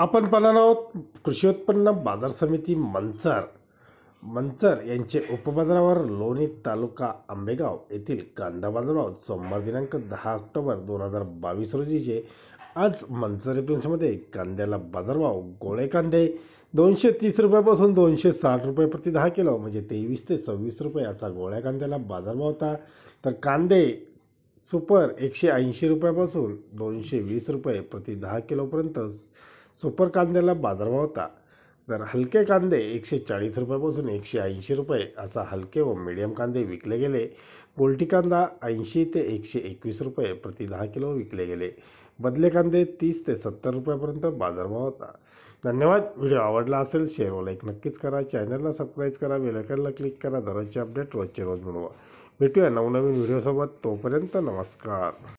आपण पाहणार आहोत कृषी उत्पन्न बाजार समिती मंचर मंचर यांचे उपबाजारावर लोणी तालुका आंबेगाव येथील कांदा बाजारभाव सोमवार दिनांक दहा ऑक्टोबर दोन हजार बावीस रोजीचे आज मंचर एप्रिल्समध्ये कांद्याला बाजारभाव गोळे कांदे दोनशे तीस रुपयापासून दोनशे साठ रुपये प्रति दहा किलो म्हणजे तेवीस ते सव्वीस रुपये असा गोळ्या कांद्याला बाजारभाव होता तर कांदे सुपर एकशे ऐंशी रुपयापासून दोनशे वीस रुपये प्रति दहा किलोपर्यंत सुपर कांद्याला बाजारभाव होता तर हलके कांदे एकशे चाळीस रुपयापासून एकशे ऐंशी रुपये असा हलके व मिडियम कांदे विकले गेले गोल्टी कांदा ऐंशी ते एकशे एकवीस रुपये प्रति दहा किलो विकले गेले बदले कांदे तीस ते सत्तर रुपयापर्यंत बाजारभाव होता धन्यवाद व्हिडिओ आवडला असेल शेअर व लाईक नक्कीच करा चॅनलला सबस्क्राईब करा बेलकनला क्लिक करा दररोजचे अपडेट रोजचे रोज मिळवा भेटूया नवनवीन व्हिडिओसोबत तोपर्यंत नमस्कार